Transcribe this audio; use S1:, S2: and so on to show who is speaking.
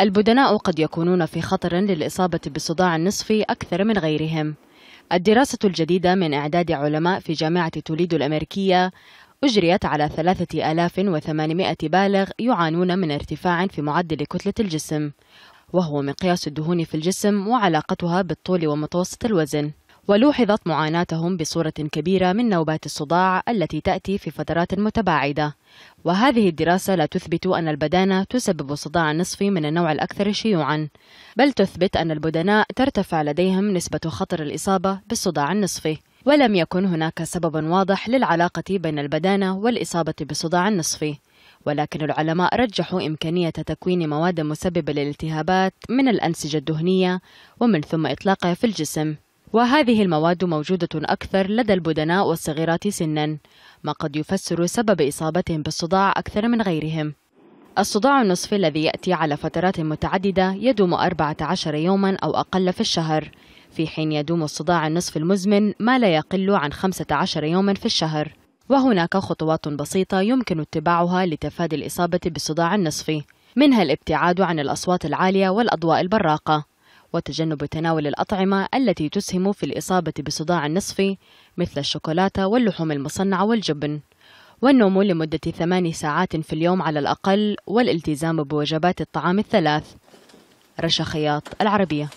S1: البدناء قد يكونون في خطر للإصابة بالصداع النصفي أكثر من غيرهم الدراسة الجديدة من إعداد علماء في جامعة توليدو الأمريكية أجريت على 3800 بالغ يعانون من ارتفاع في معدل كتلة الجسم وهو مقياس الدهون في الجسم وعلاقتها بالطول ومتوسط الوزن ولوحظت معاناتهم بصورة كبيرة من نوبات الصداع التي تأتي في فترات متباعدة وهذه الدراسة لا تثبت أن البدانة تسبب صداع نصفي من النوع الأكثر شيوعا بل تثبت أن البدناء ترتفع لديهم نسبة خطر الإصابة بالصداع النصفي ولم يكن هناك سبب واضح للعلاقة بين البدانة والإصابة بالصداع النصفي ولكن العلماء رجحوا إمكانية تكوين مواد مسببة للالتهابات من الأنسجة الدهنية ومن ثم إطلاقها في الجسم وهذه المواد موجودة أكثر لدى البدناء والصغيرات سنا ما قد يفسر سبب إصابتهم بالصداع أكثر من غيرهم الصداع النصفي الذي يأتي على فترات متعددة يدوم 14 يوما أو أقل في الشهر في حين يدوم الصداع النصف المزمن ما لا يقل عن 15 يوما في الشهر وهناك خطوات بسيطة يمكن اتباعها لتفادي الإصابة بالصداع النصفي منها الابتعاد عن الأصوات العالية والأضواء البراقة وتجنب تناول الأطعمة التي تسهم في الإصابة بصداع النصفي مثل الشوكولاتة واللحوم المصنعة والجبن والنوم لمدة ثماني ساعات في اليوم على الأقل والالتزام بوجبات الطعام الثلاث رشا خياط العربية